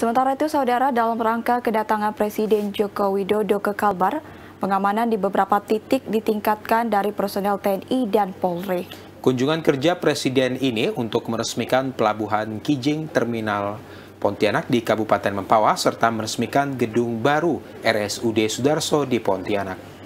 Sementara itu, saudara, dalam rangka kedatangan Presiden Joko Widodo ke Kalbar, pengamanan di beberapa titik ditingkatkan dari personel TNI dan Polri. Kunjungan kerja Presiden ini untuk meresmikan pelabuhan Kijing Terminal Pontianak di Kabupaten Mempawah serta meresmikan gedung baru RSUD Sudarso di Pontianak.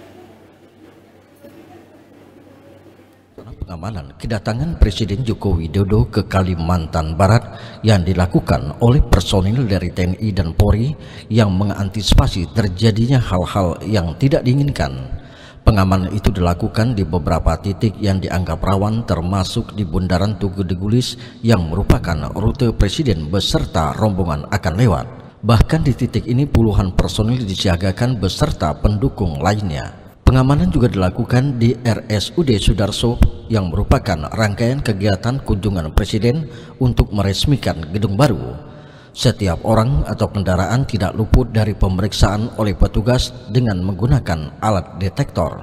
pengamanan kedatangan Presiden Joko Widodo ke Kalimantan Barat yang dilakukan oleh personil dari TNI dan Polri yang mengantisipasi terjadinya hal-hal yang tidak diinginkan. Pengamanan itu dilakukan di beberapa titik yang dianggap rawan termasuk di Bundaran Tugu Degulis yang merupakan rute Presiden beserta rombongan akan lewat. Bahkan di titik ini puluhan personil disiagakan beserta pendukung lainnya. Pengamanan juga dilakukan di RSUD Sudarso yang merupakan rangkaian kegiatan kunjungan Presiden untuk meresmikan gedung baru. Setiap orang atau kendaraan tidak luput dari pemeriksaan oleh petugas dengan menggunakan alat detektor.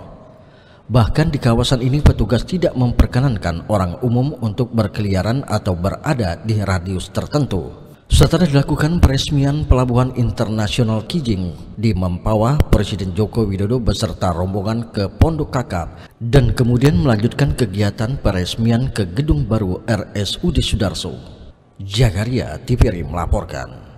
Bahkan di kawasan ini petugas tidak memperkenankan orang umum untuk berkeliaran atau berada di radius tertentu. Setelah dilakukan peresmian Pelabuhan Internasional Kijing di Mempawah, Presiden Joko Widodo beserta rombongan ke Pondok Kakap dan kemudian melanjutkan kegiatan peresmian ke Gedung Baru RSUD Sudarso. Jagaria TVRI melaporkan.